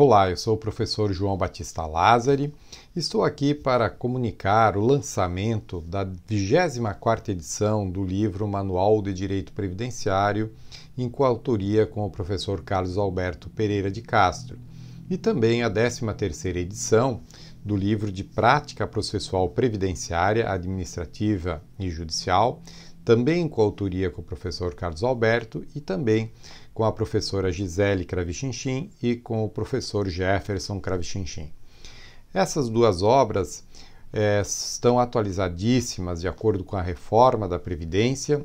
Olá, eu sou o professor João Batista Lázari. Estou aqui para comunicar o lançamento da 24ª edição do livro Manual de Direito Previdenciário, em coautoria com o professor Carlos Alberto Pereira de Castro, e também a 13ª edição do livro de Prática Processual Previdenciária, Administrativa e Judicial, também com a autoria com o professor Carlos Alberto e também com a professora Gisele Cravichinchin e com o professor Jefferson Cravichinchin. Essas duas obras é, estão atualizadíssimas de acordo com a reforma da Previdência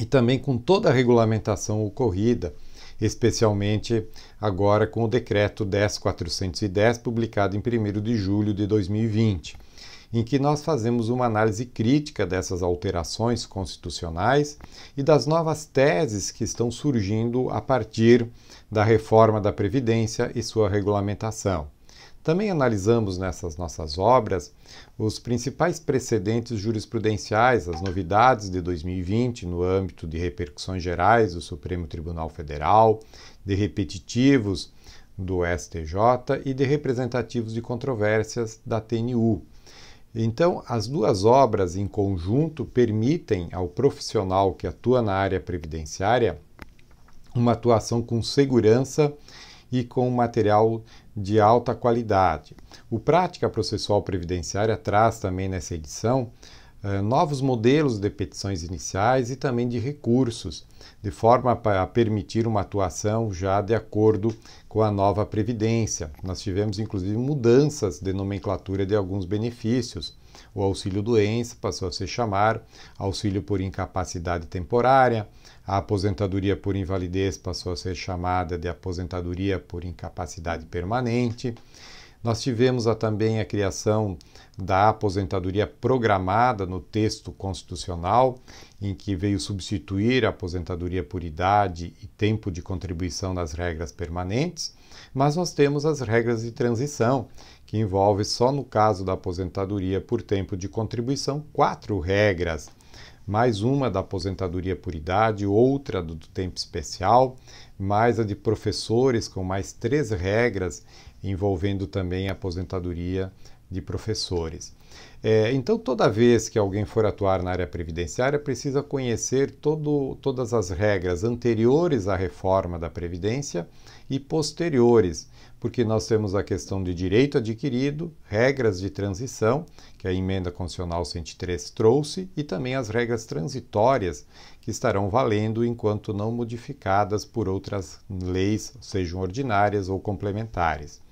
e também com toda a regulamentação ocorrida, especialmente agora com o Decreto 10410, publicado em 1 de julho de 2020 em que nós fazemos uma análise crítica dessas alterações constitucionais e das novas teses que estão surgindo a partir da reforma da Previdência e sua regulamentação. Também analisamos nessas nossas obras os principais precedentes jurisprudenciais, as novidades de 2020 no âmbito de repercussões gerais do Supremo Tribunal Federal, de repetitivos do STJ e de representativos de controvérsias da TNU. Então, as duas obras em conjunto permitem ao profissional que atua na área previdenciária uma atuação com segurança e com material de alta qualidade. O Prática Processual Previdenciária traz também nessa edição eh, novos modelos de petições iniciais e também de recursos, de forma a permitir uma atuação já de acordo com a nova Previdência. Nós tivemos, inclusive, mudanças de nomenclatura de alguns benefícios. O auxílio doença passou a se chamar auxílio por incapacidade temporária, a aposentadoria por invalidez passou a ser chamada de aposentadoria por incapacidade permanente. Nós tivemos a, também a criação da aposentadoria programada no texto constitucional, em que veio substituir a aposentadoria por idade e tempo de contribuição nas regras permanentes, mas nós temos as regras de transição, que envolve só no caso da aposentadoria por tempo de contribuição quatro regras mais uma da aposentadoria por idade, outra do tempo especial, mais a de professores, com mais três regras envolvendo também a aposentadoria de professores. É, então, toda vez que alguém for atuar na área previdenciária, precisa conhecer todo, todas as regras anteriores à reforma da Previdência e posteriores, porque nós temos a questão de direito adquirido, regras de transição, que a emenda constitucional 103 trouxe, e também as regras transitórias, que estarão valendo enquanto não modificadas por outras leis, sejam ordinárias ou complementares.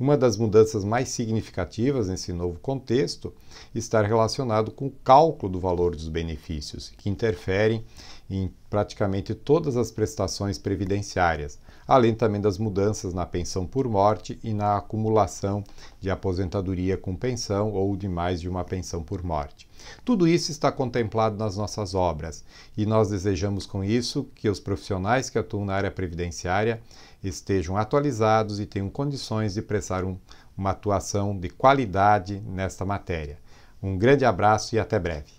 Uma das mudanças mais significativas nesse novo contexto está relacionado com o cálculo do valor dos benefícios, que interferem em praticamente todas as prestações previdenciárias, além também das mudanças na pensão por morte e na acumulação de aposentadoria com pensão ou de mais de uma pensão por morte. Tudo isso está contemplado nas nossas obras e nós desejamos com isso que os profissionais que atuam na área previdenciária estejam atualizados e tenham condições de prestar um, uma atuação de qualidade nesta matéria. Um grande abraço e até breve.